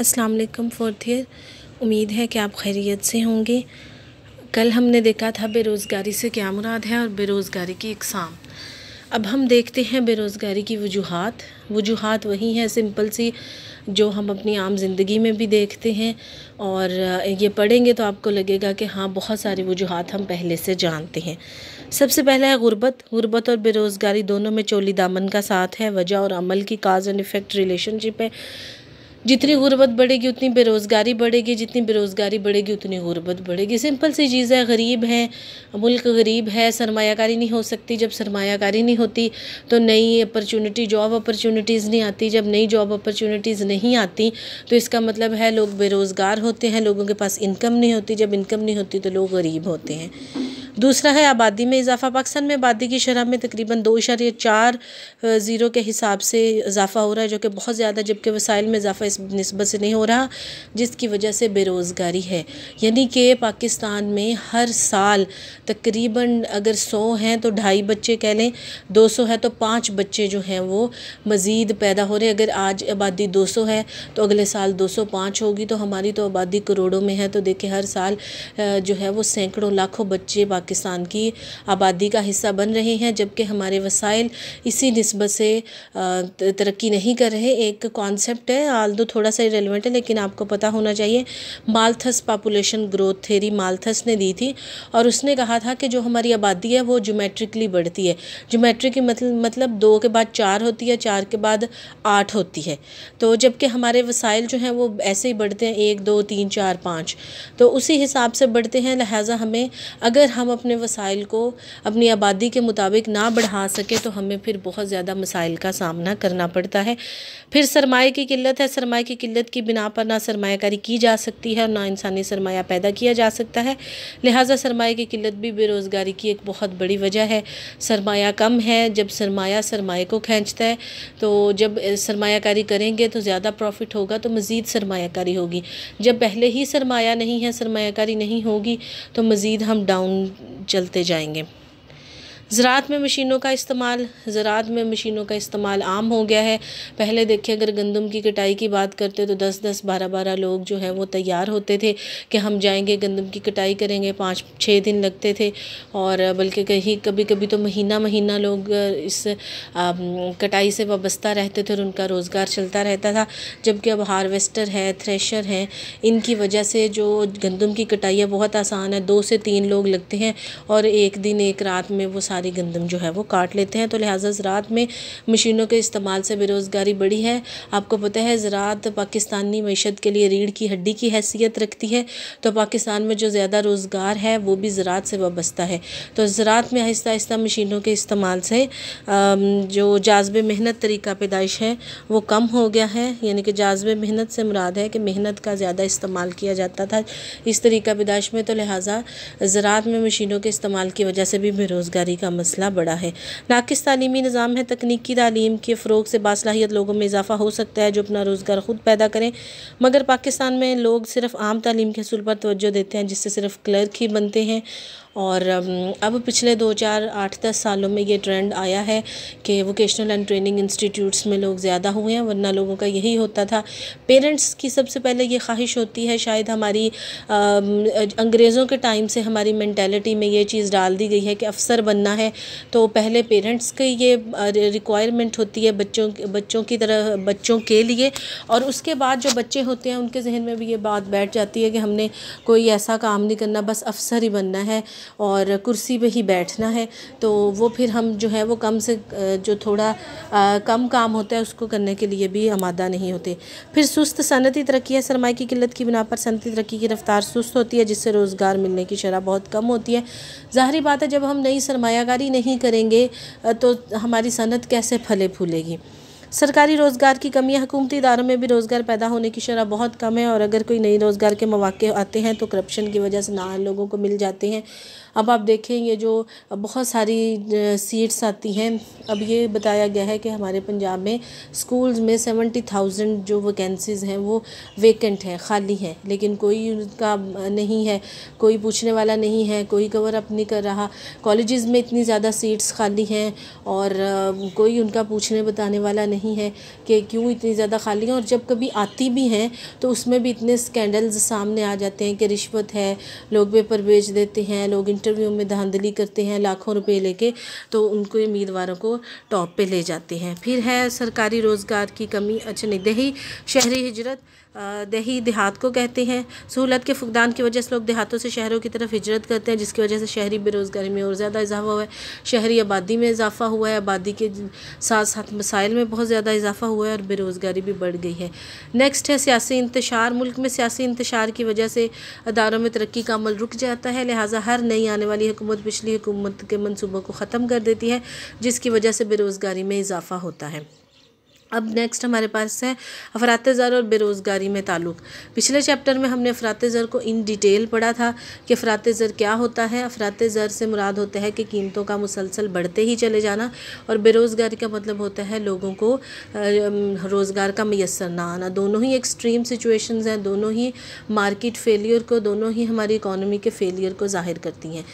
अस्सलाम वालेकुम fourth year उम्मीद है कि आप खैरियत से होंगे कल हमने देखा था बेरोज़गारी से क्या मुराद है और बेरोज़गारी की इकसाम अब हम देखते हैं बेरोज़गारी की वजूहत वजूहत वही हैं सिंपल सी जो हम अपनी आम ज़िंदगी में भी देखते हैं और ये पढ़ेंगे तो आपको लगेगा कि हाँ बहुत सारी वजूहत हम पहले से जानते हैं सबसे पहला है गुरबत गुर्बत और बेरोज़गारी दोनों में चोली दामन का साथ है वजह और अमल की काज एंड इफ़ेक्ट रिलेशनशिप है जितनी गुर्बत बढ़ेगी उतनी बेरोज़गारी बढ़ेगी जितनी बेरोज़गारी बढ़ेगी उतनी गुर्बत बढ़ेगी सिंपल सी चीज़ है गरीब है मुल्क गरीब है सरमाकारी नहीं हो सकती जब सरमाकारी नहीं होती तो नई अपॉर्चुनिटी जॉब अपॉर्चुनिटीज़ नहीं आती जब नई जॉब अपॉर्चुनिटीज़ नहीं आती तो इसका मतलब है लोग बेरोज़गार होते हैं लोगों के पास इनकम नहीं होती जब इनकम नहीं होती तो लोग गरीब होते हैं दूसरा है आबादी में इजाफा पाकिस्तान में आबादी की शरह में तकरीबन दो इशारे चार ज़ीरो के हिसाब से इजाफा हो रहा है जो कि बहुत ज़्यादा जबकि वसाइल में इजाफा इस नस्बत से नहीं हो रहा जिसकी वजह से बेरोज़गारी है यानी कि पाकिस्तान में हर साल तकरीबन अगर सौ हैं तो ढाई बच्चे कह लें दो सौ है तो पाँच बच्चे जो हैं वो मज़ीद पैदा हो रहे अगर आज आबादी दो सौ है तो अगले साल दो सौ पाँच होगी तो हमारी तो आबादी करोड़ों में है तो देखें हर साल जो है वो सैकड़ों लाखों बच्चे पाकिस्तान की आबादी का हिस्सा बन रहे हैं जबकि हमारे वसाइल इसी नस्बत से तरक्की नहीं कर रहे एक कॉन्सेप्ट है आल दो थोड़ा सा रेलिवेंट है लेकिन आपको पता होना चाहिए Malthus population growth theory Malthus ने दी थी और उसने कहा था कि जो हमारी आबादी है वो जोमेट्रिकली बढ़ती है जोमेट्रिक की मतलब मतलब दो के बाद चार होती है चार के बाद आठ होती है तो जबकि हमारे वसाइल जो हैं वो ऐसे ही बढ़ते हैं एक दो तीन चार पाँच तो उसी हिसाब से बढ़ते हैं लिहाजा हमें अगर हम अपने वसाइल को अपनी आबादी के मुताबिक ना बढ़ा सके तो हमें फिर बहुत ज़्यादा मसाइल का सामना करना पड़ता है फिर सरमाए की किल्लत है सरमाए की किल्लत की बिना पर ना सरमाकारी की जा सकती है और ना इंसानी सरमाया पैदा किया जा सकता है लिहाजा सरमाए की किल्लत भी बेरोज़गारी की एक बहुत बड़ी वजह है सरमाया कम है जब सरमाया सरमाए को खींचता है तो जब सरमाकारी करेंगे तो ज़्यादा प्रॉफिट होगा तो मज़ीद सरमाकारी होगी जब पहले ही सरमाया नहीं है सरमाकारी नहीं होगी तो मज़ीद हम डाउन चलते जाएंगे ज़रात में मशीनों का इस्तेमाल ज़रात में मशीनों का इस्तेमाल आम हो गया है पहले देखिए अगर गंदम की कटाई की बात करते तो दस दस बारह बारह लोग जो है वो तैयार होते थे कि हम जाएंगे गंदम की कटाई करेंगे पाँच छः दिन लगते थे और बल्कि कहीं कभी कभी तो महीना महीना लोग इस कटाई से वाबस्ता रहते थे और उनका रोज़गार चलता रहता था जबकि अब हारवेस्टर है थ्रेशर हैं इनकी वजह से जो गंदम की कटाई है बहुत आसान है दो से तीन लोग लगते हैं और एक दिन एक रात में वो सारी गंदम जो है वो काट लेते हैं तो लिहाजा ज़रात में मशीनों के इस्तेमाल से बेरोज़गारी बढ़ी है आपको पता है ज़रात पाकिस्तानी मीशत के लिए रीढ़ की हड्डी की हैसियत रखती है तो पाकिस्तान में जो ज़्यादा रोज़गार है वो भी ज़रात से वाबस्ता है तो ज़रात में आहिस्ता आहिस्ता मशीनों के इस्तेमाल से जो जाजब मेहनत तरीका पैदाइश है वो कम हो गया है यानी कि जाजब मेहनत से मुराद है कि मेहनत का ज़्यादा इस्तेमाल किया जाता था इस तरीका पैदाइश में तो लिहाजा ज़रात में मशीनों के इस्तेमाल की वजह से भी बेरोज़गारी का का मसला बड़ा है नाकस तलीमी निज़ाम है तकनीकी तलीम के फ़रोग से बासलाहियत लोगों में इजाफा हो सकता है जो अपना रोज़गार ख़ुद पैदा करें मगर पाकिस्तान में लोग सिर्फ आम तलीम के असूल पर तोज्जो देते हैं जिससे सिर्फ क्लर्क ही बनते हैं और अब पिछले दो चार आठ दस सालों में ये ट्रेंड आया है कि वोकेशनल एंड ट्रेनिंग इंस्टीट्यूट्स में लोग ज़्यादा हुए हैं वरना लोगों का यही होता था पेरेंट्स की सबसे पहले ये ख्वाहिश होती है शायद हमारी अंग्रेज़ों के टाइम से हमारी मैंटेलिटी में ये चीज़ डाल दी गई है कि अफसर बनना है तो पहले पेरेंट्स की ये रिक्वायरमेंट होती है बच्चों बच्चों की तरह बच्चों के लिए और उसके बाद जो बच्चे होते हैं उनके जहन में भी ये बात बैठ जाती है कि हमने कोई ऐसा काम नहीं करना बस अफसर ही बनना है और कुर्सी पे ही बैठना है तो वो फिर हम जो है वो कम से जो थोड़ा आ, कम काम होता है उसको करने के लिए भी आमादा नहीं होते फिर सुस्त सनती तरक्की है सरमाए की किल्लत की बिना पर सनती तरक्की की रफ्तार सुस्त होती है जिससे रोज़गार मिलने की शरह बहुत कम होती है ज़ाहरी बात है जब हम नई सरमाकारी नहीं करेंगे तो हमारी सनत कैसे फले फूलेगी सरकारी रोज़गार की कमी है हुकूमती इदारों में भी रोज़गार पैदा होने की शरह बहुत कम है और अगर कोई नई रोज़गार के मौाक़े आते हैं तो करप्शन की वजह से ना लोगों को मिल जाते हैं अब आप देखें ये जो बहुत सारी सीट्स आती हैं अब ये बताया गया है कि हमारे पंजाब में स्कूल्स में सेवेंटी थाउजेंड जो वैकेंसीज़ हैं वो वेकेंट हैं खाली हैं लेकिन कोई उनका नहीं है कोई पूछने वाला नहीं है कोई कवर अप नहीं कर रहा कॉलेज़ में इतनी ज़्यादा सीट्स खाली हैं और कोई उनका पूछने बताने वाला नहीं नहीं है कि क्यों इतनी ज़्यादा खाली हैं और जब कभी आती भी हैं तो उसमें भी इतने स्कैंडल्स सामने आ जाते हैं कि रिश्वत है लोग पेपर बेच देते हैं लोग इंटरव्यू में धांधली करते हैं लाखों रुपये लेके तो उनको उम्मीदवारों को टॉप पर ले जाते हैं फिर है सरकारी रोज़गार की कमी अच्छा नहीं दही शहरी हिजरत दही देहात को कहते हैं सहूलत के फुकदान की वजह से लोग देहातों से शहरों की तरफ हिजरत करते हैं जिसकी वजह से शहरी बेरोज़गारी में और ज़्यादा इजाफा हुआ है शहरी आबादी में इजाफा हुआ है आबादी के साथ साथ मसाइल में बहुत ज़्यादा इजाफा हुआ है और बेरोज़गारी भी बढ़ गई है नेक्स्ट है सियासी इंतशार मुल्क में सियासी इंतशार की वजह से अदारों में तरक्की का अमल रुक जाता है लिहाजा हर नई आने वाली हुकूमत पिछली हुकूमत के मनसूबों को ख़त्म कर देती है जिसकी वजह से बेरोज़गारी में इजाफा होता है अब नेक्स्ट हमारे पास है अफरात ज़र और बेरोज़गारी में ताल्लुक़ पिछले चैप्टर में हमने अफरात ज़र को इन डिटेल पढ़ा था कि अफरात ज़र क्या होता है अफरात ज़र से मुराद होता है कि कीमतों का मुसलसल बढ़ते ही चले जाना और बेरोज़गारी का मतलब होता है लोगों को रोज़गार का मैसर ना आना दोनों ही एक्सट्रीम सिचुएशन हैं दोनों ही मार्किट फेलियर को दोनों ही हमारी इकानमी के फेलियर को ज़ाहिर करती हैं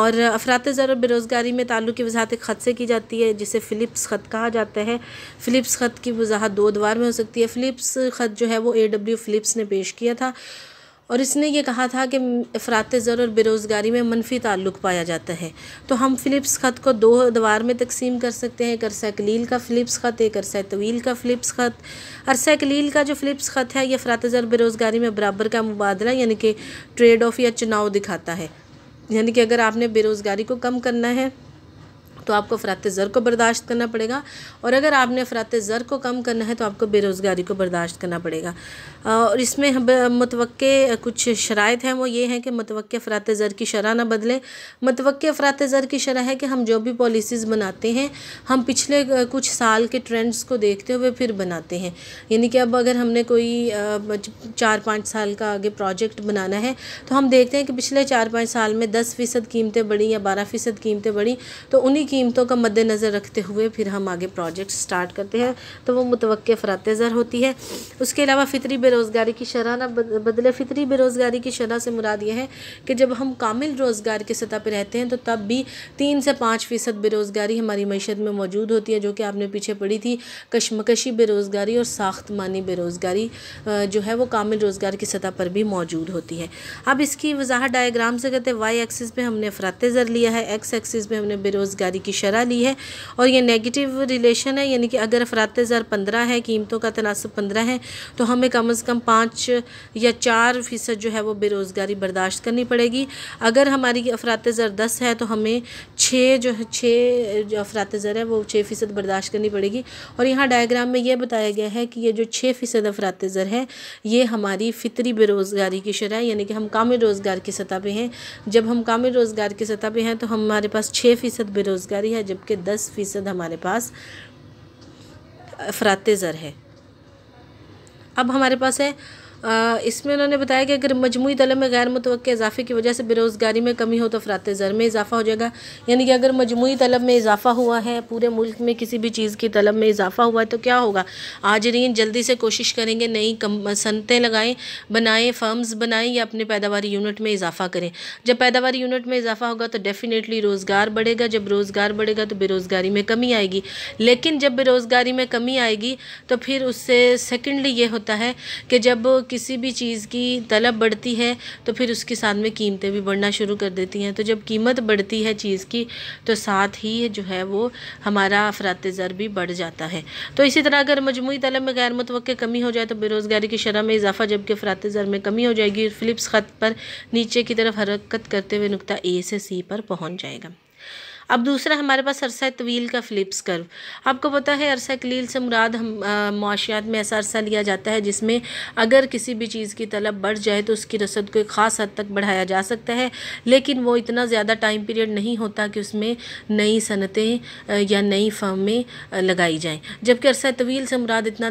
और अफरात ज़र और बेरोज़गारी में ताल्लुक़ की वजाहत ख़त से की जाती है जिसे फ़िलिप्स ख़त कहा जाता है फ़िलिप्स ख़त ख़त की वजाहत दो अदवार में हो सकती है फ़िलिप्स ख़त जो है वो ए डब्ल्यू फ़िलिप्स ने पेश किया था और इसने ये कहा था कि अफरात ज़र और बेरोज़गारी में मनफी ताल्लुक़ पाया जाता है तो हम फ़िलिप्स ख़त को दो अदवार में तकसीम कर सकते हैं एक अरसा कलील का फ़िलिप्स ख़त एक अरसा तवील का फ़िलिप्स ख़त अरसा कलील का जो फ़िलिप्स ख़त है ये अफरात ज़र बेरोज़गारी में बराबर का मुबादला यानी कि ट्रेड ऑफ या चुनाव दिखाता है यानी कि अगर आपने बेरोज़गारी को कम करना है तो आपको फ़रात ज़र को बर्दाश्त करना पड़ेगा और अगर आपने फ़रात ज़र को कम करना है तो आपको बेरोज़गारी को बर्दाश्त करना पड़ेगा और इसमें मतव कुछ शराय हैं वो ये हैं कि मतव फ़रात ज़र की शरह ना बदले मतव फ़रात ज़र की शरह है कि हम जो भी पॉलिसीज़ बनाते हैं हम पिछले कुछ साल के ट्रेंड्स को देखते हुए फिर बनाते हैं यानी कि अब अगर हमने कोई चार पाँच साल का आगे प्रोजेक्ट बनाना है तो हम देखते हैं कि पिछले चार पाँच साल में दस फ़ीसद कीमतें बढ़ी या बारह फ़ीसद कीमतें बढ़ी तो उन्हीं की कीमतों का मद्देनज़र रखते हुए फिर हम आगे प्रोजेक्ट स्टार्ट करते हैं तो वो मुतवक़ फ़रात ज़र होती है उसके अलावा फ़ितरी बेरोज़गारी की शरह ना बदले फ़ितरी बेरोज़गारी की शरह से मुराद ये है कि जब हम कामिल रोज़गार की सतह पर रहते हैं तो तब भी तीन से पाँच फ़ीसद बेरोज़गारी हमारी मीशत में मौजूद होती है जो कि आपने पीछे पढ़ी थी कशमकशी बेरोज़गारी और साख्तमानी बेरोज़गारी जो है वो कामिल रोज़गार की सतह पर भी मौजूद होती है अब इसकी वजाहत डायग्राम से कहते हैं वाई एक्सिस पर हमने फ़रात ज़र लिया है एक्स एक्सिस पे हमने बेरोज़गारी की शरह ली है और ये नेगेटिव रिलेशन है यानी कि अगर अफरात ज़र पंद्रह है कीमतों का तनासब पंद्रह है तो हमें कम अज़ कम पाँच या चार फ़ीसद जो है वो बेरोज़गारी बर्दाश्त करनी पड़ेगी अगर हमारी अफरात ज़र दस है तो हमें छः जो है छः जो अफरात ज़र है वो छः फ़ीसद बर्दाश्त करनी पड़ेगी और यहाँ डायग्राम में यह बताया गया है कि ये जो छः फ़ीसद अफरात ज़र है ये हमारी फितरी बेरोज़गारी की शरह यानी कि हम काम रोज़गार की सतह पर हैं जब हम काम रोज़गार की सतह पर हैं तो हमारे पास छः फ़ीसद बेरोज़गार जारी है जबकि दस फ़ीसद हमारे पास अफरात ज़र है अब हमारे पास है इसमें उन्होंने बताया कि अगर मजमू तलब में गैर मुतव इजाफे की वजह से बेरोज़गारी में कमी हो तो फ़रात ज़र में इजाफा हो जाएगा यानी कि अगर मजमू तलब में इजाफा हुआ है पूरे मुल्क में किसी भी चीज़ की तलब में इजाफा हुआ है तो क्या होगा आज हाजरीन जल्दी से कोशिश करेंगे नई कम सनतें लगाएँ बनाएँ फर्म्स बनाएँ या अपने पैदावार यूनिट में इजाफा करें जब पैदावार यूनिट में इजाफा होगा तो डेफ़िनेटली रोज़गार बढ़ेगा जब रोज़गार बढ़ेगा तो बेरोज़गारी में कमी आएगी लेकिन जब बेरोज़गारी में कमी आएगी तो फिर उससे सेकेंडली ये होता है कि जब किसी भी चीज़ की तलब बढ़ती है तो फिर उसके साथ में कीमतें भी बढ़ना शुरू कर देती हैं तो जब कीमत बढ़ती है चीज़ की तो साथ ही जो है वो हमारा अफ़रात ज़र भी बढ़ जाता है तो इसी तरह अगर मजमू तलब में गैर मुतव कमी हो जाए तो बेरोज़गारी की शरह में इजाफा जबकि अफरात ज़र में कमी हो जाएगी फिलिप्स ख़त पर नीचे की तरफ हरकत करते हुए नुकता ए से सी पर पहुँच जाएगा अब दूसरा हमारे पास अरसा तवील का फिलिप्स कर्व आपको पता है अरसा कलील से मुराद हम माशियात में ऐसा अरसा लिया जाता है जिसमें अगर किसी भी चीज़ की तलब बढ़ जाए तो उसकी रसद को एक ख़ास हद तक बढ़ाया जा सकता है लेकिन वो इतना ज़्यादा टाइम पीरियड नहीं होता कि उसमें नई सनतें या नई फर्में लगाई जाएँ जबकि अरसा तवील से मुराद इतना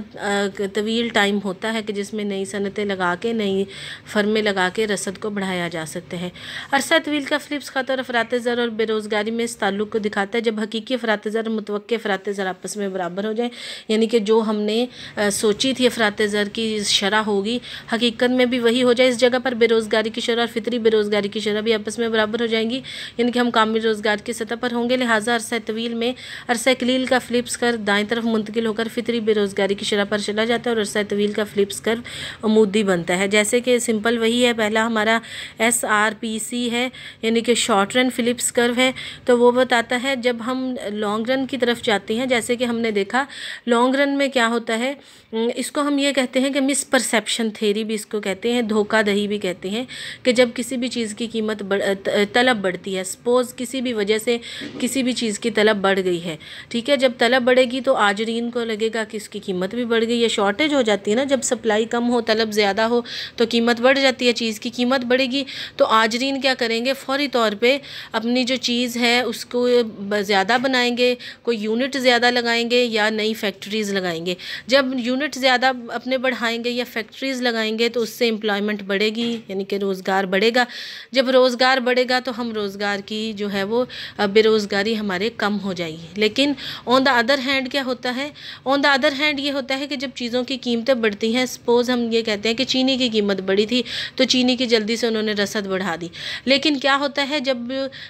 तवील टाइम होता है कि जिसमें नई सनतें लगा के नई फर्में लगा के रसद को बढ़ाया जा सकते हैं अरसा तवील का फिलिप्स खातर अफरात ज़र और बेरोज़गारी में ताल्लुक़ को दिखाता है जब हकीकी ज़र और अफरात ज़र आपस में बराबर हो जाए यानी कि जो हमने सोची थी अफरात ज़र की शरह होगी हकीकत में भी वही हो जाए इस जगह पर बेरोज़गारी की शरह और फितरी बेरोज़गारी की शरह भी आपस में बराबर हो जाएंगी यानी कि हम कामिल रोज़गार की सतह पर होंगे लिहाजा अरसा तवील में अरसा कलील का फ्लिप्स कर दाएँ तरफ मुंतकिल होकर फितरी बेरोज़गारी की शरह पर चला जाता है और अरसा तवील का फ्लिप्स कर अमूदी बनता है जैसे कि सिंपल वही है पहला हमारा एस आर पी सी है यानी कि शॉर्ट रन फिलिप्स कर्व है तो वो वक्त आता है जब हम लॉन्ग रन की तरफ जाते हैं जैसे कि हमने देखा लॉन्ग रन में क्या होता है इसको हम ये कहते हैं कि मिस परसेप्शन थेरी भी इसको कहते हैं धोखा दही भी कहते हैं कि जब किसी भी चीज़ की कीमत बढ़, तलब बढ़ती है सपोज़ किसी भी वजह से किसी भी चीज़ की तलब बढ़ गई है ठीक है जब तलब बढ़ेगी तो आजरीन को लगेगा कि इसकी कीमत भी बढ़ गई है शॉर्टेज हो जाती है ना जब सप्लाई कम हो तलब ज़्यादा हो तो कीमत बढ़ जाती है चीज़ की कीमत बढ़ेगी तो आजरीन क्या करेंगे फ़ौरी तौर पर अपनी जो चीज़ है उस इसको ज़्यादा बनाएंगे कोई यूनिट ज़्यादा लगाएंगे या नई फैक्ट्रीज़ लगाएंगे जब यूनिट ज़्यादा अपने बढ़ाएंगे या फैक्ट्रीज़ लगाएंगे तो उससे एम्प्लॉयमेंट बढ़ेगी यानी कि रोज़गार बढ़ेगा जब रोज़गार बढ़ेगा तो हम रोज़गार की जो है वो बेरोज़गारी हमारे कम हो जाएगी लेकिन ऑन द अदर हैंड क्या होता है ऑन द अदर हैंड ये होता है कि जब चीज़ों की कीमतें बढ़ती हैं सपोज़ हम ये कहते हैं कि चीनी की कीमत बढ़ी थी तो चीनी की जल्दी से उन्होंने रसद बढ़ा दी लेकिन क्या होता है जब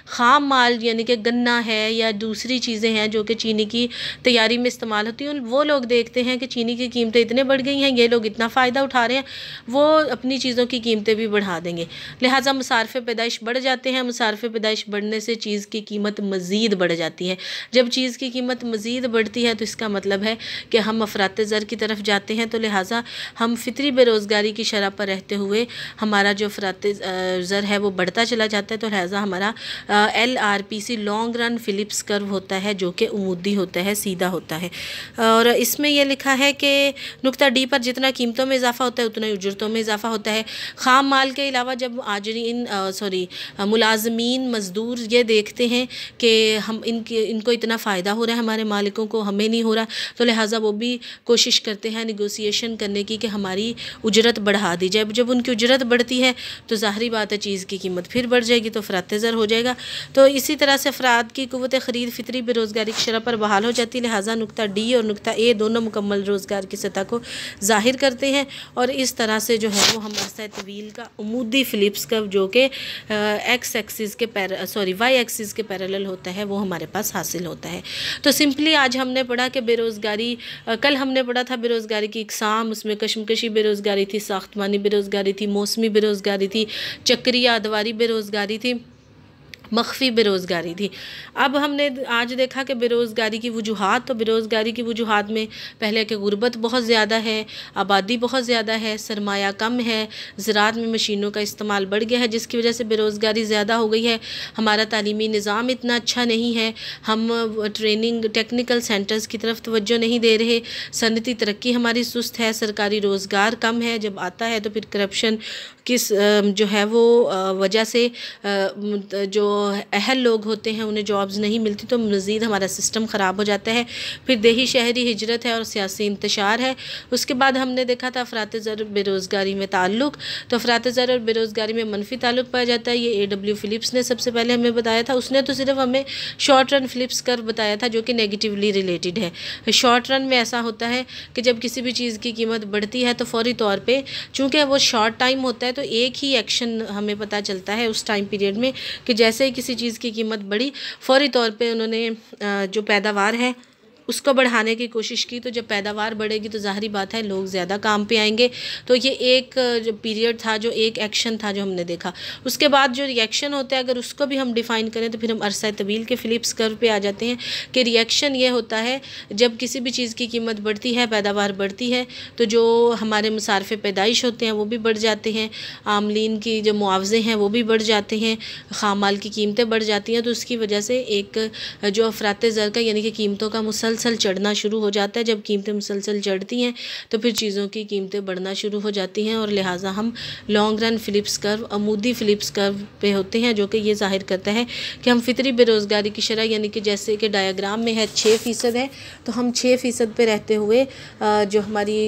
खाम माल यानी कि गन्ना है या दूसरी चीज़ें हैं जो कि चीनी की तैयारी में इस्तेमाल होती हैं वो लोग देखते हैं कि चीनी की कीमतें इतने बढ़ गई हैं ये लोग इतना फ़ायदा उठा रहे हैं वो अपनी चीज़ों की कीमतें भी बढ़ा देंगे लिहाजा मुसारफ पैदाइश बढ़ जाते हैं मुसारफ पैदाइश बढ़ने से चीज़ की कीमत मज़ीद बढ़ जाती है जब चीज़ की कीमत मज़ीद बढ़ती है तो इसका मतलब है कि हम अफरात ज़र की तरफ जाते हैं तो लिहाजा हम फितरी बेरोज़गारी की शरह पर रहते हुए हमारा जो अफरात ज़र है वो बढ़ता चला जाता है तो लिहाजा हमारा L R P C long run Phillips curve होता है जो कि उमूदी होता है सीधा होता है और इसमें यह लिखा है कि नुकता डी पर जितना कीमतों में इजाफा होता है उतना उजरतों में इजाफा होता है खाम माल के अलावा जब आजरीन सॉरी मुलाजमीन मज़दूर ये देखते हैं कि हम इनके इनको इतना फ़ायदा हो रहा है हमारे मालिकों को हमें नहीं हो रहा तो लिहाजा वो भी कोशिश करते हैं निगोसिएशन करने की कि हमारी उजरत बढ़ा दी जाए जब उनकी उजरत बढ़ती है तो ज़ाहरी बात है चीज़ की कीमत फिर बढ़ जाएगी तो फरातज़र हो जाएगा तो इसी तरह से अफराद की कुत खरीद फितरी बेरोज़गारी की शरह पर बहाल हो जाती है लिहाजा नुकता डी और नुकता ए दोनों मुकम्मल रोज़गार की सतह को ज़ाहिर करते हैं और इस तरह से जो है वो हम तवील का अमूदी फ़िलिप्स का जो कि एक्स एक्सिस के पैर सॉरी वाई एक्सिस के पैरल होता है वो हमारे पास हासिल होता है तो सिंपली आज हमने पढ़ा कि बेरोज़गारी कल हमने पढ़ा था बेरोज़गारी की इकसाम उसमें कशमकशी बेरोज़गारी थी साख्तमानी बेरोज़गारी थी मौसमी बेरोज़गारी थी चक्रिया आदवारी बेरोज़गारी थी मख्फी बेरोज़गारी थी अब हमने आज देखा कि बेरोज़गारी की वजूहत तो बेरोज़गारी की वजूहत में पहले के गुर्बत बहुत ज़्यादा है आबादी बहुत ज़्यादा है सरमाया कम है ज़रात में मशीनों का इस्तेमाल बढ़ गया है जिसकी वजह से बेरोज़गारी ज़्यादा हो गई है हमारा तलीमी निज़ाम इतना अच्छा नहीं है हम ट्रेनिंग टेक्निकल सेंटर्स की तरफ तोज्जो नहीं दे रहे सनती तरक्की हमारी सुस्त है सरकारी रोज़गार कम है जब आता है तो फिर करप्शन किस जो है वो वजह से जो अहल लोग होते हैं उन्हें जॉब्स नहीं मिलती तो मज़ीद हमारा सिस्टम ख़राब हो जाता है फिर दही शहरी हिजरत है और सियासी इंतशार है उसके बाद हमने देखा था अफरात ज़र बेरोज़गारी में ताल्लुक़ तो अफरात ज़र और बेरोज़गारी में मनफी ताल्लुक़ पाया जाता है ये ए डब्ल्यू फ़िलिप्स ने सबसे पहले हमें बताया था उसने तो सिर्फ हमें शॉर्ट रन फ़िलिप्स कर बताया था जो कि नेगेटिवली रिलेटेड है शॉर्ट रन में ऐसा होता है कि जब किसी भी चीज़ की कीमत बढ़ती है तो फौरी तौर पर चूँकि वो शॉर्ट टाइम होता है तो एक ही एक्शन हमें पता चलता है उस टाइम पीरियड में कि जैसे ही किसी चीज़ की कीमत बढ़ी फौरी तौर पर उन्होंने जो पैदावार है उसको बढ़ाने की कोशिश की तो जब पैदावार बढ़ेगी तो ज़ाहरी बात है लोग ज़्यादा काम पे आएंगे तो ये एक जो पीरियड था जो एक एक्शन था जो हमने देखा उसके बाद जो रिएक्शन होता है अगर उसको भी हम डिफ़ाइन करें तो फिर हम अरसा तवील के फ़िलिप्स कर्व पे आ जाते हैं कि रिएक्शन ये होता है जब किसी भी चीज़ की कीमत बढ़ती है पैदावार बढ़ती है तो जो हमारे मुसारफ़ पैदाइश होते हैं वो भी बढ़ जाते हैं आमलिन की जो मुआवजे हैं वो भी बढ़ जाते हैं खामाल की कीमतें बढ़ जाती हैं तो उसकी वजह से एक जो अफरात ज़र का यानी कि कीमतों का मुसल मुसलसल चढ़ना शुरू हो जाता है जब कीमतें मुसलसल चढ़ती हैं तो फिर चीज़ों की कीमतें बढ़ना शुरू हो जाती हैं और लिहाजा हम लॉन्ग रन फ़िलिप्स कर्व अमूदी फ़िलिप्स कर्व पे होते हैं जो कि ये जाहिर करता है कि हम फितरी बेरोज़गारी की शरह यानी कि जैसे कि डायाग्राम में है छः फ़ीसद है तो हम छः फ़ीसद पर रहते हुए जो हमारी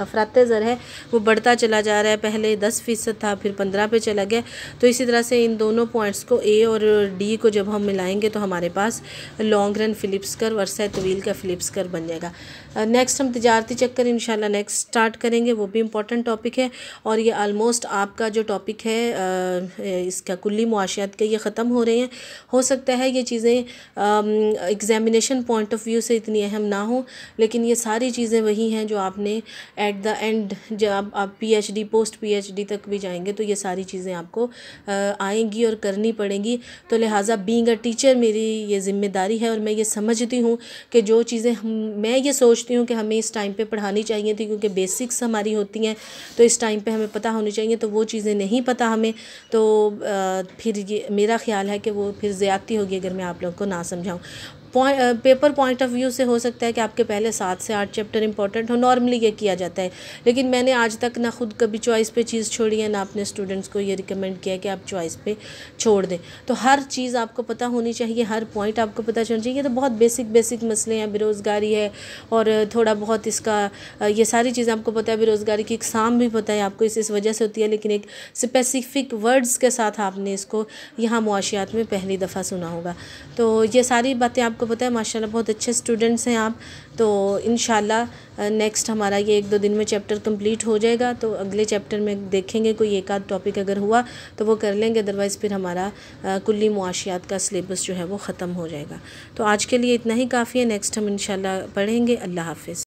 अफरात ज़र है वो बढ़ता चला जा रहा है पहले दस फीसद था फिर पंद्रह पे चला गया तो इसी तरह से इन दोनों पॉइंट्स को ए और डी को जब हम मिलाएंगे तो हमारे पास लॉन्ग रन फ़िलिप्स कर वर्षा तवील का फ़िलिप्स कर बन जाएगा नेक्स्ट हम तजारती चक्कर इन नेक्स्ट स्टार्ट करेंगे वो भी इम्पॉर्टेंट टॉपिक है और ये आलमोस्ट आपका जो टॉपिक है इसका कुल्ली मुआशियात का ये ख़त्म हो रहे हैं हो सकता है ये चीज़ें एग्ज़ामिनेशन पॉइंट ऑफ व्यू से इतनी अहम ना हो लेकिन ये सारी चीज़ें वही हैं जो आपने एट द एंड जब आप पीएचडी पोस्ट पीएचडी तक भी जाएंगे तो ये सारी चीज़ें आपको आएंगी और करनी पड़ेंगी तो लिहाजा बींग अ टीचर मेरी ये ज़िम्मेदारी है और मैं ये समझती हूँ कि जो चीज़ें हम मैं ये सोचती हूँ कि हमें इस टाइम पर पढ़ानी चाहिए थी क्योंकि बेसिक्स हमारी होती हैं तो इस टाइम पर हमें पता होनी चाहिए तो वो चीज़ें नहीं पता हमें तो फिर ये मेरा ख्याल है कि वो फिर ज़्यादती होगी अगर मैं आप लोग को ना समझाऊँ पेपर पॉइंट ऑफ व्यू से हो सकता है कि आपके पहले सात से आठ चैप्टर इंपॉर्टेंट हो नॉर्मली ये किया जाता है लेकिन मैंने आज तक ना खुद कभी चॉइस पे चीज़ छोड़ी है ना अपने स्टूडेंट्स को ये रिकमेंड किया कि आप चॉइस पे छोड़ दें तो हर चीज़ आपको पता होनी चाहिए हर पॉइंट आपको पता चलना चाहिए ये तो बहुत बेसिक बेसिक मसले हैं बेरोज़गारी है और थोड़ा बहुत इसका ये सारी चीज़ें आपको पता है बेरोज़गारी की इकसाम भी पता है आपको इस इस वजह से होती है लेकिन एक स्पेसिफिक वर्ड्स के साथ आपने इसको यहाँ मुआशियात में पहली दफ़ा सुना होगा तो ये सारी बातें आपको आपको पता है माशाल्लाह बहुत अच्छे स्टूडेंट्स हैं आप तो इन नेक्स्ट हमारा ये एक दो दिन में चैप्टर कंप्लीट हो जाएगा तो अगले चैप्टर में देखेंगे कोई एक आध टॉपिक अगर हुआ तो वो कर लेंगे अदरवाइज़ फिर हमारा कुल्ली मुआशियात का सिलेबस जो है वो ख़त्म हो जाएगा तो आज के लिए इतना ही काफ़ी है नेक्स्ट हम इन पढ़ेंगे अल्लाह हाफिज़